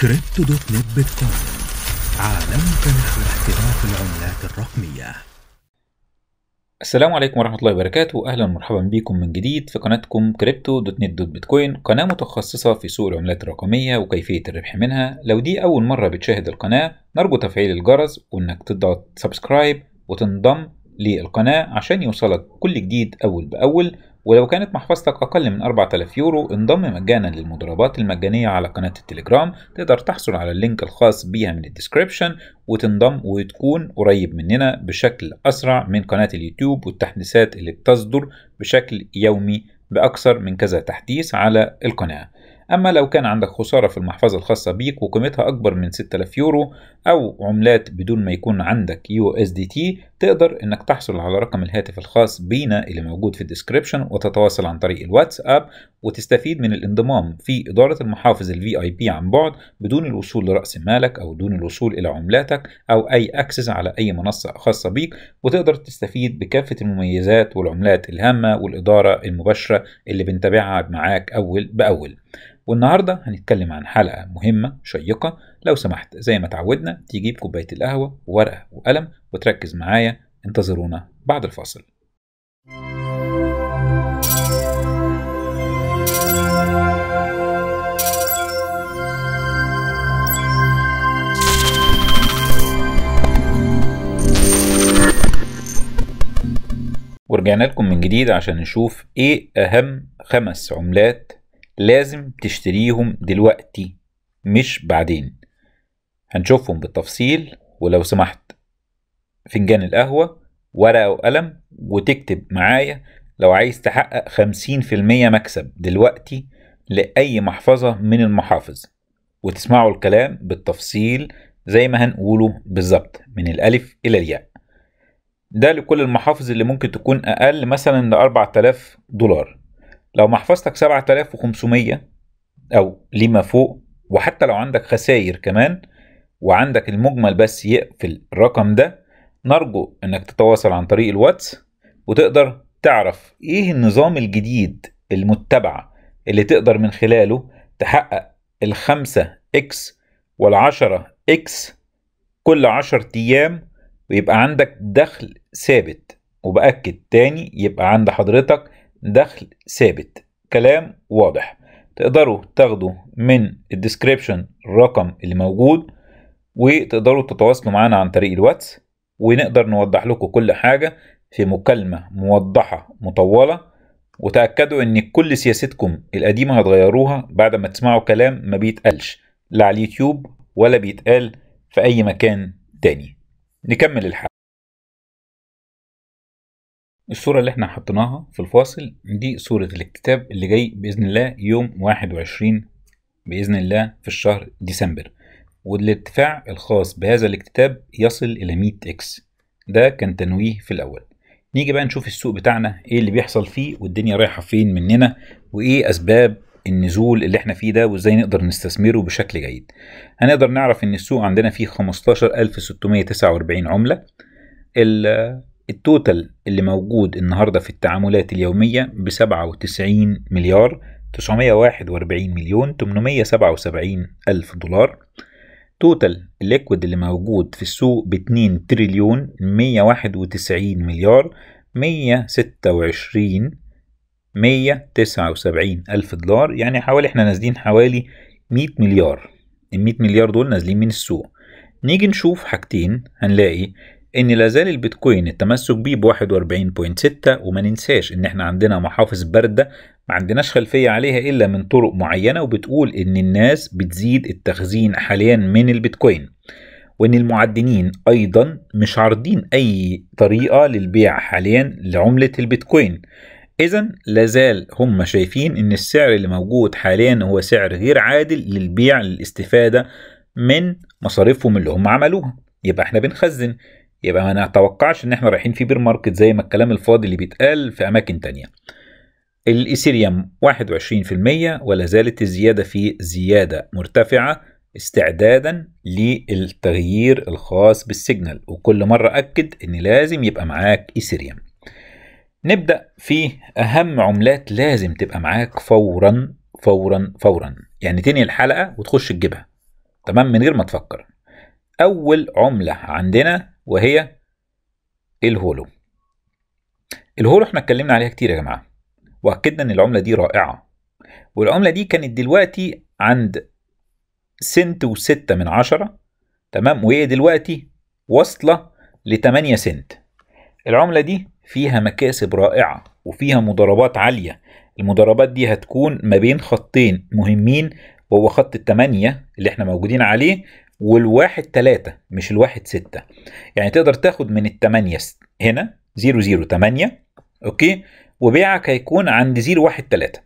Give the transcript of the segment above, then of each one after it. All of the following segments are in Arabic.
كريبتو دوت نت بيتكوين عالمك نحو احتراف العملات الرقمية السلام عليكم ورحمة الله وبركاته أهلا ومرحبا بكم من جديد في قناتكم كريبتو دوت نت دوت بيتكوين قناة متخصصة في سوق العملات الرقمية وكيفية الربح منها لو دي أول مرة بتشاهد القناة نرجو تفعيل الجرس وإنك تضغط سبسكرايب وتنضم للقناة عشان يوصلك كل جديد أول بأول ولو كانت محفظتك أقل من 4000 يورو انضم مجانا للمضاربات المجانية على قناة التليجرام تقدر تحصل على اللينك الخاص بيها من الديسكريبشن وتنضم وتكون قريب مننا بشكل أسرع من قناة اليوتيوب والتحديثات اللي بتصدر بشكل يومي بأكثر من كذا تحديث على القناة أما لو كان عندك خسارة في المحفظة الخاصة بيك وقيمتها أكبر من 6000 يورو أو عملات بدون ما يكون عندك يو اس دي تي تقدر انك تحصل على رقم الهاتف الخاص بينا اللي موجود في الديسكريبشن وتتواصل عن طريق الواتساب وتستفيد من الانضمام في إدارة المحافظ الفي اي بي عن بعد بدون الوصول لرأس مالك أو دون الوصول إلى عملاتك أو أي أكسس على أي منصة خاصة بيك وتقدر تستفيد بكافة المميزات والعملات الهامة والإدارة المباشرة اللي بنتابعها معاك أول بأول والنهارده هنتكلم عن حلقه مهمه شيقه لو سمحت زي ما اتعودنا تجيب كوبايه القهوه وورقه وقلم وتركز معايا انتظرونا بعد الفاصل ورجعنا لكم من جديد عشان نشوف ايه اهم خمس عملات لازم تشتريهم دلوقتي مش بعدين هنشوفهم بالتفصيل ولو سمحت فنجان القهوة ورقة وقلم وتكتب معايا لو عايز تحقق خمسين في المية مكسب دلوقتي لأي محفظة من المحافظ وتسمعوا الكلام بالتفصيل زي ما هنقوله بالظبط من الألف إلى الياء ده لكل المحافظ اللي ممكن تكون أقل مثلا لأربعة آلاف دولار لو محفظتك 7500 أو لما فوق وحتى لو عندك خسائر كمان وعندك المجمل بس يقفل الرقم ده نرجو انك تتواصل عن طريق الواتس وتقدر تعرف ايه النظام الجديد المتبع اللي تقدر من خلاله تحقق الخمسة اكس والعشرة اكس كل عشر ايام ويبقى عندك دخل ثابت وبأكد تاني يبقى عند حضرتك دخل ثابت كلام واضح تقدروا تاخدوا من الديسكريبشن الرقم اللي موجود وتقدروا تتواصلوا معانا عن طريق الواتس ونقدر نوضح لكم كل حاجة في مكالمة موضحة مطولة وتأكدوا إن كل سياستكم القديمة هتغيروها بعد ما تسمعوا كلام ما بيتقالش لا على اليوتيوب ولا بيتقال في أي مكان تاني نكمل الحلقة الصورة اللي احنا حطيناها في الفاصل دي صورة الاكتتاب اللي جاي بإذن الله يوم واحد وعشرين بإذن الله في الشهر ديسمبر والارتفاع الخاص بهذا الاكتتاب يصل إلى 100 إكس ده كان تنويه في الأول نيجي بقى نشوف السوق بتاعنا إيه اللي بيحصل فيه والدنيا رايحة فين مننا وإيه أسباب النزول اللي احنا فيه ده وازاي نقدر نستثمره بشكل جيد هنقدر نعرف ان السوق عندنا فيه 15649 عملة التوتال اللي موجود النهاردة في التعاملات اليومية بسبعة وتسعين مليار تسعمية واحد وأربعين مليون تمنمية سبعة وسبعين ألف دولار توتال الليكويد اللي موجود في السوق باتنين تريليون مية واحد وتسعين مليار مية ستة وعشرين مية تسعة وسبعين ألف دولار يعني حوالي احنا نازلين حوالي مية مليار ال 100 مليار دول نازلين من السوق نيجي نشوف حاجتين هنلاقي ان لا زال البيتكوين التمسك بيه ب 41.6 وما ننساش ان احنا عندنا محافظ بارده ما عندناش خلفية عليها إلا من طرق معينة وبتقول إن الناس بتزيد التخزين حاليا من البيتكوين وإن المعدنين أيضا مش عارضين أي طريقة للبيع حاليا لعملة البيتكوين إذا لازال هم شايفين إن السعر اللي موجود حاليا هو سعر غير عادل للبيع للاستفادة من مصاريفهم اللي هم عملوها يبقى احنا بنخزن يبقى ما نتوقعش ان احنا رايحين في بير ماركت زي ما الكلام الفاضي اللي بيتقال في اماكن تانية الايثيريوم 21% ولا زالت الزياده في زياده مرتفعه استعدادا للتغيير الخاص بالسيجنال وكل مره اكد ان لازم يبقى معاك ايثيريوم نبدا في اهم عملات لازم تبقى معاك فورا فورا فورا يعني تنهي الحلقه وتخش تجيبها تمام من غير ما تفكر اول عمله عندنا وهي الهولو الهولو احنا اتكلمنا عليها كتير يا جماعه واكدنا ان العمله دي رائعه والعمله دي كانت دلوقتي عند سنت وستة من عشرة تمام وهي دلوقتي واصلة لتمانية سنت العملة دي فيها مكاسب رائعة وفيها مضاربات عالية المضاربات دي هتكون ما بين خطين مهمين وهو خط التمانية اللي احنا موجودين عليه والواحد تلاتة مش الواحد ستة يعني تقدر تاخد من التمانية هنا زيرو زيرو تمانية أوكي وبيعك هيكون عند زيرو واحد تلاتة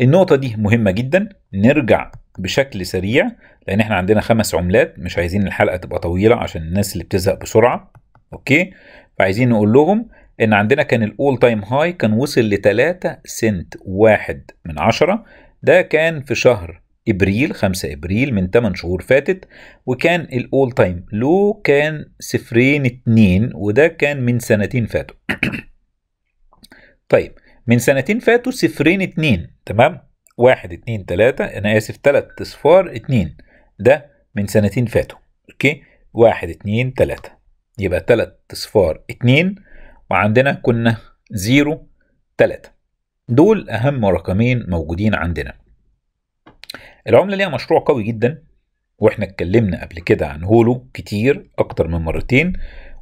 النقطة دي مهمة جدا نرجع بشكل سريع لأن احنا عندنا خمس عملات مش عايزين الحلقة تبقى طويلة عشان الناس اللي بتزهق بسرعة أوكي فعايزين نقول لهم إن عندنا كان الأول تايم هاي كان وصل لتلاتة سنت واحد من عشرة ده كان في شهر ابريل 5 ابريل من 8 شهور فاتت وكان الاول تايم لو كان صفرين اتنين وده كان من سنتين فاتوا طيب من سنتين فاتوا صفرين اتنين تمام واحد اتنين تلاتة انا اسف تلات اصفار اتنين ده من سنتين فاتوا اوكي واحد اتنين تلاتة يبقى تلات اصفار اتنين وعندنا كنا زيرو تلاتة دول اهم رقمين موجودين عندنا العمله ليها مشروع قوي جدا واحنا اتكلمنا قبل كده عن هولو كتير اكتر من مرتين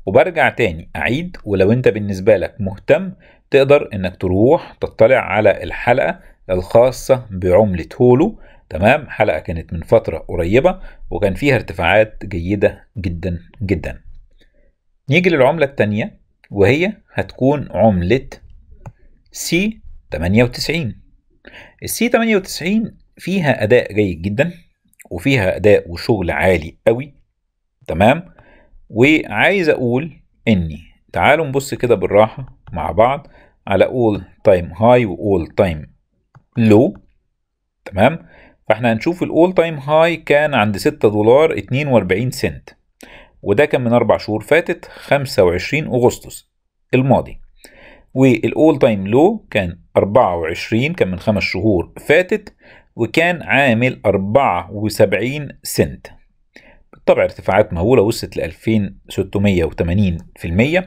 وبرجع تاني اعيد ولو انت بالنسبه لك مهتم تقدر انك تروح تطلع على الحلقه الخاصه بعمله هولو تمام حلقه كانت من فتره قريبه وكان فيها ارتفاعات جيده جدا جدا نيجي للعمله الثانيه وهي هتكون عمله سي 98 السي 98 فيها اداء جيد جدا وفيها اداء وشغل عالي قوي تمام وعايز اقول اني تعالوا نبص كده بالراحه مع بعض على all time high و all time low تمام فاحنا هنشوف الاول تايم هاي كان عند 6 دولار 42 سنت وده كان من اربع شهور فاتت 25 اغسطس الماضي والاول تايم لو كان 24 كان من خمس شهور فاتت وكان عامل 74 سنت بالطبع ارتفاعات مهولة وصلت ل 2680%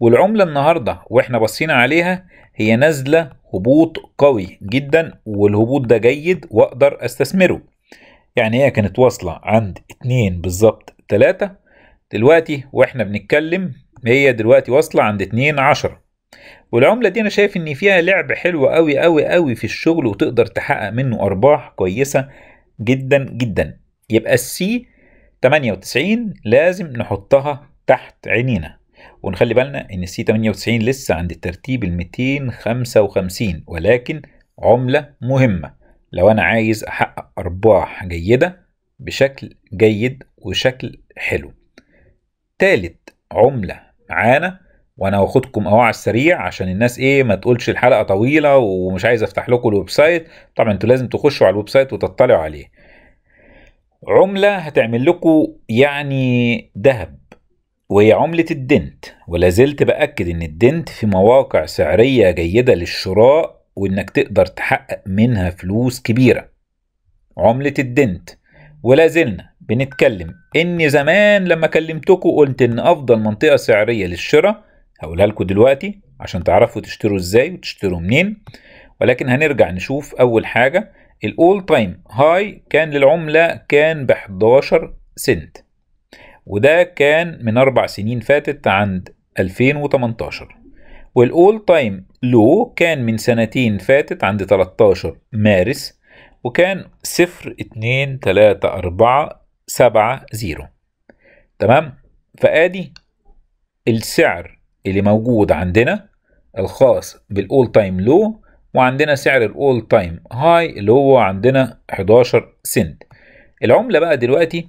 والعملة النهاردة واحنا بصينا عليها هي نازلة هبوط قوي جدا والهبوط ده جيد واقدر استثمره يعني هي كانت واصلة عند 2 بالظبط 3 دلوقتي واحنا بنتكلم هي دلوقتي واصلة عند 2 10 والعملة دي أنا شايف إن فيها لعب حلو أوي أوي أوي في الشغل وتقدر تحقق منه أرباح كويسة جدا جدا يبقى السي 98 لازم نحطها تحت عينينا ونخلي بالنا إن السي 98 لسه عند الترتيب ال 255 ولكن عملة مهمة لو أنا عايز أحقق أرباح جيدة بشكل جيد وشكل حلو تالت عملة معانا وانا واخدكم اهو على السريع عشان الناس ايه ما تقولش الحلقه طويله ومش عايز افتح لكم الويب سايت طبعا انتوا لازم تخشوا على الويب سايت وتطلعوا عليه عمله هتعمل لكم يعني ذهب وهي عملة الدنت ولا زلت بأكد إن الدنت في مواقع سعرية جيدة للشراء وإنك تقدر تحقق منها فلوس كبيرة عملة الدنت ولا زلنا بنتكلم إن زمان لما كلمتكم قلت إن أفضل منطقة سعرية للشراء هقولها لكم دلوقتي عشان تعرفوا تشتروا ازاي وتشتروا منين ولكن هنرجع نشوف اول حاجه الاول تايم هاي كان للعمله كان ب 11 سنت وده كان من اربع سنين فاتت عند 2018 والاول تايم لو كان من سنتين فاتت عند 13 مارس وكان 0 2 3 4 7 0 تمام فادي السعر اللي موجود عندنا الخاص بالاول تايم لو وعندنا سعر الاول تايم هاي اللي هو عندنا 11 سنت العمله بقى دلوقتي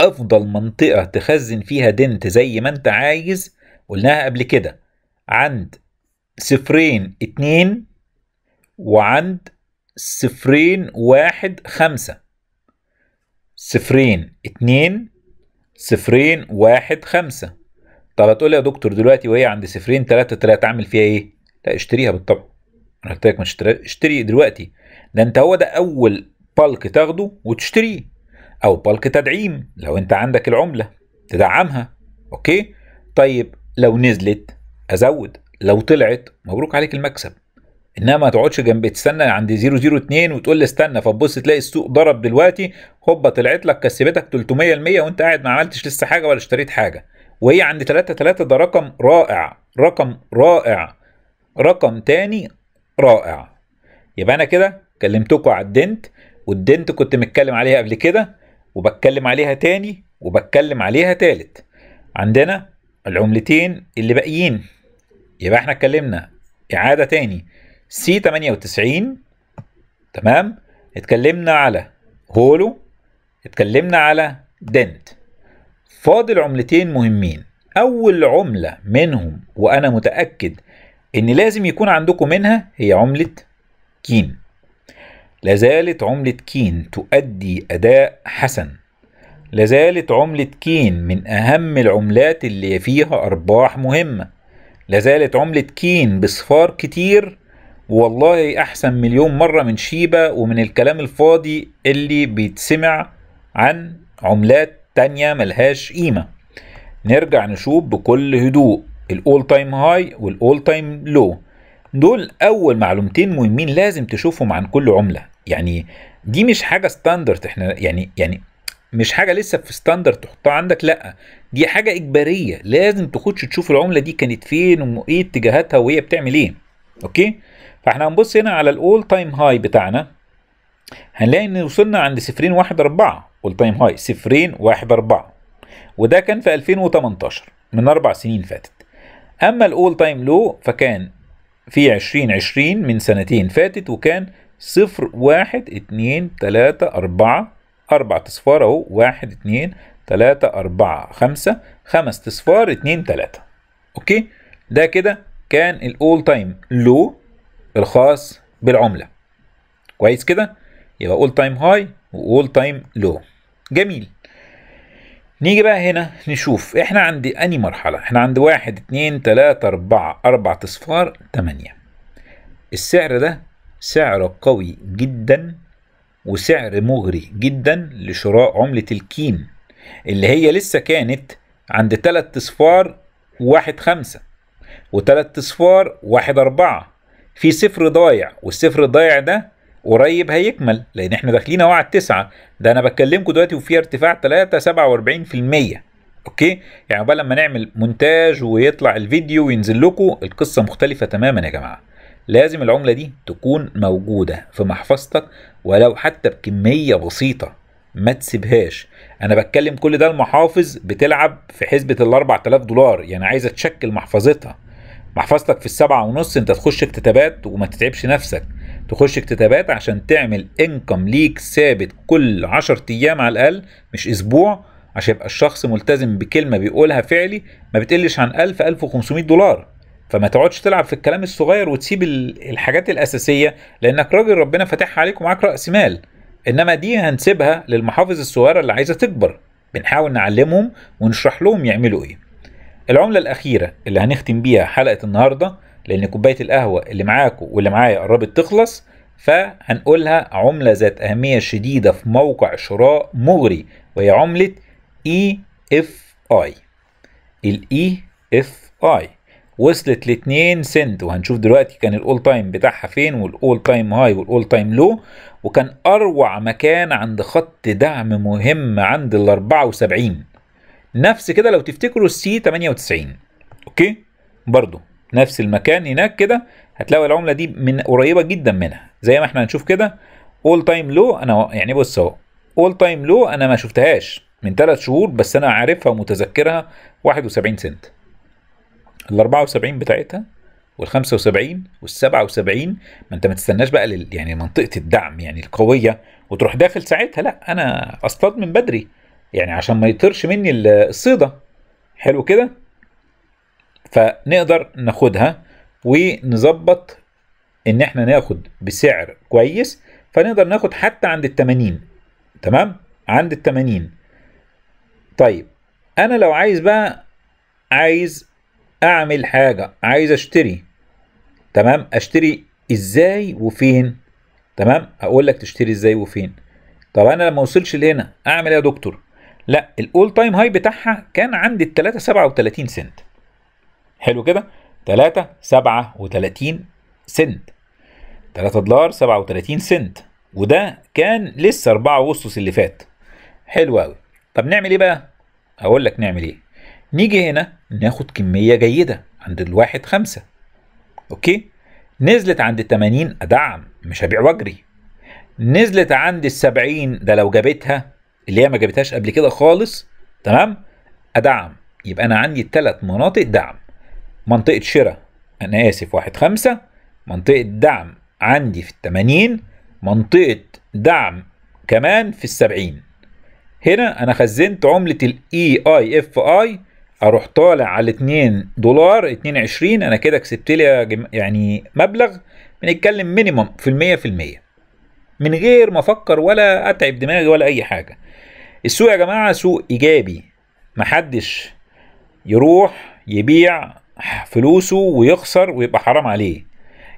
افضل منطقه تخزن فيها دنت زي ما انت عايز قلناها قبل كده عند صفرين اتنين وعند صفرين واحد خمسة صفرين اتنين صفرين واحد خمسة طب هتقول لي يا دكتور دلوقتي وهي عند صفرين ثلاثة ثلاثة اعمل فيها ايه؟ لا اشتريها بالطبع انا قلت لك ما اشتري دلوقتي ده انت هو ده اول بالك تاخده وتشتريه او بالك تدعيم لو انت عندك العملة تدعمها اوكي؟ طيب لو نزلت ازود لو طلعت مبروك عليك المكسب انما ما تقعدش جنب تستنى عند 002 وتقول لي استنى فتبص تلاقي السوق ضرب دلوقتي هوبا طلعت لك كسبتك 300% وانت قاعد ما عملتش لسه حاجه ولا اشتريت حاجه وهي عند 3 3 ده رقم رائع رقم رائع رقم تاني رائع يبقى انا كده كلمتكم على الدنت والدنت كنت متكلم عليها قبل كده وبتكلم عليها تاني وبتكلم عليها تالت عندنا العملتين اللي باقيين يبقى احنا اتكلمنا اعاده تاني سي 98 تمام اتكلمنا على هولو اتكلمنا على دنت فاضل عملتين مهمين أول عملة منهم وأنا متأكد إن لازم يكون عندكم منها هي عملة كين لازالت عملة كين تؤدي أداء حسن لازالت عملة كين من أهم العملات اللي فيها أرباح مهمة لازالت عملة كين بصفار كتير والله أحسن مليون مرة من شيبة ومن الكلام الفاضي اللي بيتسمع عن عملات تانية ملهاش قيمة نرجع نشوف بكل هدوء الاول تايم هاي والاول تايم لو دول اول معلومتين مهمين لازم تشوفهم عن كل عملة يعني دي مش حاجة ستاندرد احنا يعني يعني مش حاجة لسه في ستاندرد تحطها عندك لا دي حاجة اجبارية لازم تخش تشوف العملة دي كانت فين وايه اتجاهاتها وهي بتعمل ايه اوكي فاحنا هنبص هنا على الاول تايم هاي بتاعنا هنلاقي ان وصلنا عند صفرين واحد اربعة والتايم هاي صفرين واحد أربعة وده كان في 2018 من أربع سنين فاتت أما الأول تايم لو فكان في 2020 من سنتين فاتت وكان صفر واحد اتنين تلاتة أربعة أربعة أصفار أهو واحد اتنين تلاتة أربعة خمسة خمس أصفار اتنين تلاتة أوكي ده كده كان الأول تايم لو الخاص بالعملة كويس كده يبقى أول تايم هاي وول تايم لو جميل نيجي بقى هنا نشوف احنا عند أني مرحلة احنا عند واحد اتنين تلاتة أربعة أربعة أصفار تمانية السعر ده سعر قوي جدا وسعر مغري جدا لشراء عملة الكين اللي هي لسه كانت عند تلات أصفار واحد خمسة وتلات أصفار واحد أربعة في صفر ضايع والصفر الضايع ده قريب هيكمل لان احنا داخلين اهو على التسعه ده انا بكلمكم دلوقتي وفي ارتفاع 3 47% اوكي يعني بقى لما نعمل مونتاج ويطلع الفيديو وينزل لكم القصه مختلفه تماما يا جماعه لازم العمله دي تكون موجوده في محفظتك ولو حتى بكميه بسيطه ما تسيبهاش انا بتكلم كل ده المحافظ بتلعب في حسبه ال 4000 دولار يعني عايزه تشكل محفظتها محفظتك في السبعة ونص انت تخش اكتتابات وما تتعبش نفسك تخش اكتتابات عشان تعمل انكم ليك ثابت كل 10 ايام على الاقل مش اسبوع عشان يبقى الشخص ملتزم بكلمه بيقولها فعلي ما بتقلش عن 1000 1500 دولار فما تقعدش تلعب في الكلام الصغير وتسيب الحاجات الاساسيه لانك راجل ربنا فاتحها عليك ومعاك راس مال انما دي هنسيبها للمحافظ الصغيره اللي عايزه تكبر بنحاول نعلمهم ونشرح لهم يعملوا ايه العمله الاخيره اللي هنختم بيها حلقه النهارده لان كوبايه القهوه اللي معاكم واللي معايا قربت تخلص فهنقولها عمله ذات اهميه شديده في موقع شراء مغري وهي عمله اي اف اي الاي اف اي وصلت ل 2 سنت وهنشوف دلوقتي كان الاول تايم بتاعها فين والاول تايم هاي والاول تايم لو وكان اروع مكان عند خط دعم مهم عند ال 74 نفس كده لو تفتكروا السي 98 اوكي برضه نفس المكان هناك كده هتلاقي العمله دي من قريبه جدا منها زي ما احنا هنشوف كده اول تايم لو انا يعني بص اهو اول تايم لو انا ما شفتهاش من ثلاث شهور بس انا عارفها ومتذكرها 71 سنت ال 74 بتاعتها وال 75 وال 77 ما انت ما تستناش بقى لل يعني منطقه الدعم يعني القويه وتروح داخل ساعتها لا انا اصطاد من بدري يعني عشان ما يطيرش مني الصيده حلو كده فنقدر ناخدها ونظبط ان احنا ناخد بسعر كويس فنقدر ناخد حتى عند ال 80 تمام عند ال 80 طيب انا لو عايز بقى عايز اعمل حاجه عايز اشتري تمام اشتري ازاي وفين تمام اقول لك تشتري ازاي وفين طب انا لما اوصلش لهنا اعمل ايه يا دكتور لا الاول تايم هاي بتاعها كان عند ال 3.37 سنت حلو كده 3 37 سنت 3 دولار 37 سنت وده كان لسه 4 اغسطس اللي فات حلو قوي طب نعمل ايه بقى اقول لك نعمل ايه نيجي هنا ناخد كميه جيده عند الواحد خمسة اوكي نزلت عند ال 80 ادعم مش هبيع واجري نزلت عند ال 70 ده لو جابتها اللي هي ما جابتهاش قبل كده خالص تمام ادعم يبقى انا عندي الثلاث مناطق دعم منطقة شراء أنا آسف واحد خمسة منطقة دعم عندي في التمانين منطقة دعم كمان في السبعين هنا أنا خزنت عملة الـ آي إف آي أروح طالع على 2 دولار 22 أنا كده كسبت لي يعني مبلغ بنتكلم مينيموم في المية في المية من غير ما أفكر ولا أتعب دماغي ولا أي حاجة السوق يا جماعة سوق إيجابي محدش يروح يبيع فلوسه ويخسر ويبقى حرام عليه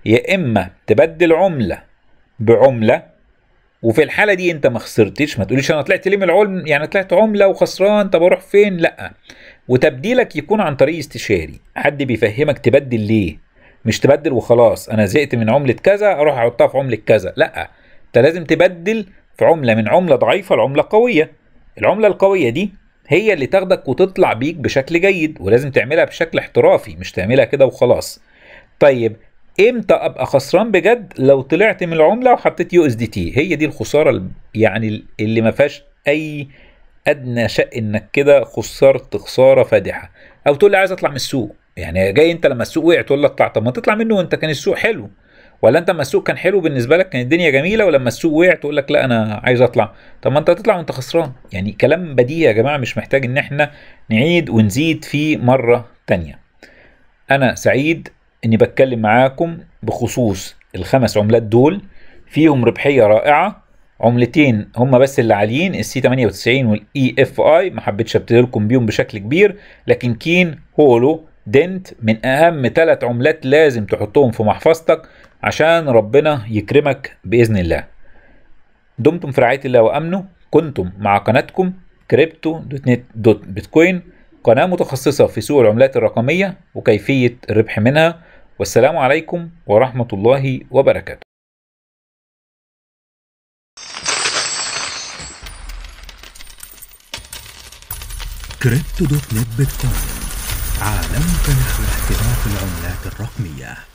يا اما تبدل عمله بعمله وفي الحاله دي انت ما خسرتش ما تقوليش انا طلعت ليه من العلم يعني طلعت عمله وخسران طب اروح فين لا وتبديلك يكون عن طريق استشاري حد بيفهمك تبدل ليه مش تبدل وخلاص انا زهقت من عمله كذا اروح احطها في عمله كذا لا انت لازم تبدل في عمله من عمله ضعيفه لعمله قويه العمله القويه دي هي اللي تاخدك وتطلع بيك بشكل جيد ولازم تعملها بشكل احترافي مش تعملها كده وخلاص طيب امتى ابقى خسران بجد لو طلعت من العمله وحطيت يو اس دي تي هي دي الخساره يعني اللي ما فيهاش اي ادنى شق انك كده خسرت خساره فادحه او تقول لي عايز اطلع من السوق يعني جاي انت لما السوق وقع تقول لي اطلع طب ما تطلع منه وانت كان السوق حلو ولا انت لما السوق كان حلو بالنسبه لك كانت الدنيا جميله ولما السوق وقع تقول لك لا انا عايز اطلع طب ما انت هتطلع وانت خسران يعني كلام بديهي يا جماعه مش محتاج ان احنا نعيد ونزيد فيه مره تانية انا سعيد اني بتكلم معاكم بخصوص الخمس عملات دول فيهم ربحيه رائعه عملتين هما بس اللي عاليين السي 98 والاي اف اي ما حبيتش ابتدي لكم بيهم بشكل كبير لكن كين هولو دنت من اهم ثلاث عملات لازم تحطهم في محفظتك عشان ربنا يكرمك بإذن الله دمتم في رعاية الله وأمنه كنتم مع قناتكم كريبتو دوت نت دوت بيتكوين قناة متخصصة في سوق العملات الرقمية وكيفية الربح منها والسلام عليكم ورحمة الله وبركاته كريبتو دوت نت بيتكوين عالمك نحو احتراف العملات الرقميه